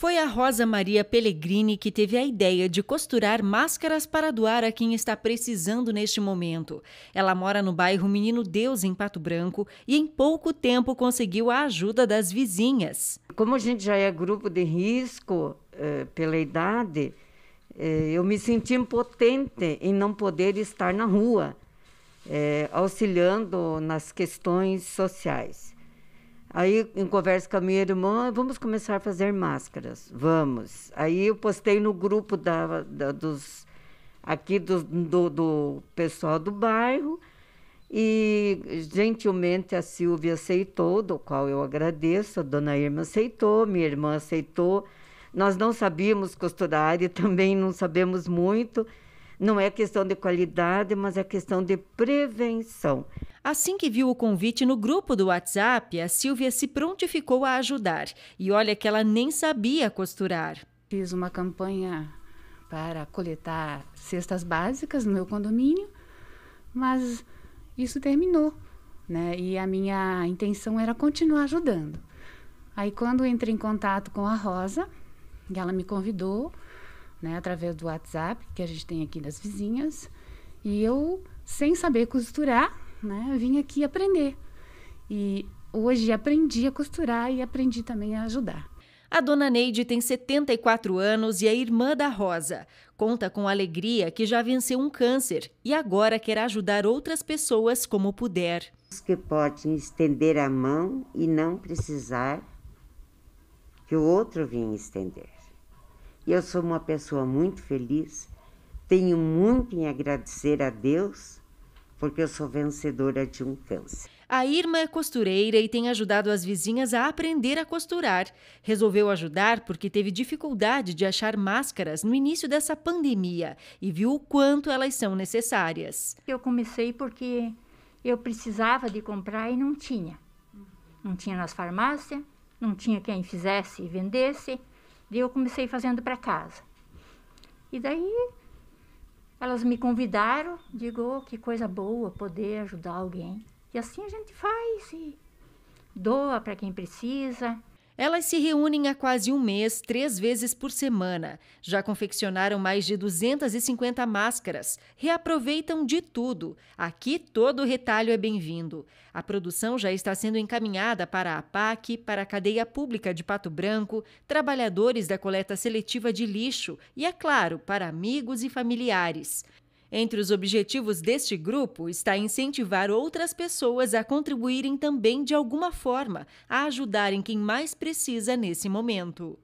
Foi a Rosa Maria Pellegrini que teve a ideia de costurar máscaras para doar a quem está precisando neste momento. Ela mora no bairro Menino Deus, em Pato Branco, e em pouco tempo conseguiu a ajuda das vizinhas. Como a gente já é grupo de risco eh, pela idade, eh, eu me senti impotente em não poder estar na rua, eh, auxiliando nas questões sociais. Aí, em conversa com a minha irmã, vamos começar a fazer máscaras. Vamos. Aí eu postei no grupo da, da dos aqui do, do, do, pessoal do bairro e gentilmente a Silvia aceitou, do qual eu agradeço. A dona Irma aceitou, minha irmã aceitou. Nós não sabíamos costurar e também não sabemos muito. Não é questão de qualidade, mas é questão de prevenção. Assim que viu o convite no grupo do WhatsApp, a Silvia se prontificou a ajudar. E olha que ela nem sabia costurar. Fiz uma campanha para coletar cestas básicas no meu condomínio, mas isso terminou, né? E a minha intenção era continuar ajudando. Aí quando entrei em contato com a Rosa, ela me convidou, né, através do WhatsApp que a gente tem aqui das vizinhas, e eu sem saber costurar, né? Eu vim aqui aprender. E hoje aprendi a costurar e aprendi também a ajudar. A dona Neide tem 74 anos e é irmã da Rosa. Conta com alegria que já venceu um câncer e agora quer ajudar outras pessoas como puder. Os que podem estender a mão e não precisar que o outro venha estender. Eu sou uma pessoa muito feliz, tenho muito em agradecer a Deus porque eu sou vencedora de um câncer. A Irma é costureira e tem ajudado as vizinhas a aprender a costurar. Resolveu ajudar porque teve dificuldade de achar máscaras no início dessa pandemia e viu o quanto elas são necessárias. Eu comecei porque eu precisava de comprar e não tinha. Não tinha nas farmácias, não tinha quem fizesse e vendesse. E eu comecei fazendo para casa. E daí elas me convidaram, digo, oh, que coisa boa poder ajudar alguém. E assim a gente faz e doa para quem precisa. Elas se reúnem há quase um mês, três vezes por semana. Já confeccionaram mais de 250 máscaras, reaproveitam de tudo. Aqui todo retalho é bem-vindo. A produção já está sendo encaminhada para a PAC, para a cadeia pública de Pato Branco, trabalhadores da coleta seletiva de lixo e, é claro, para amigos e familiares. Entre os objetivos deste grupo está incentivar outras pessoas a contribuírem também de alguma forma, a ajudarem quem mais precisa nesse momento.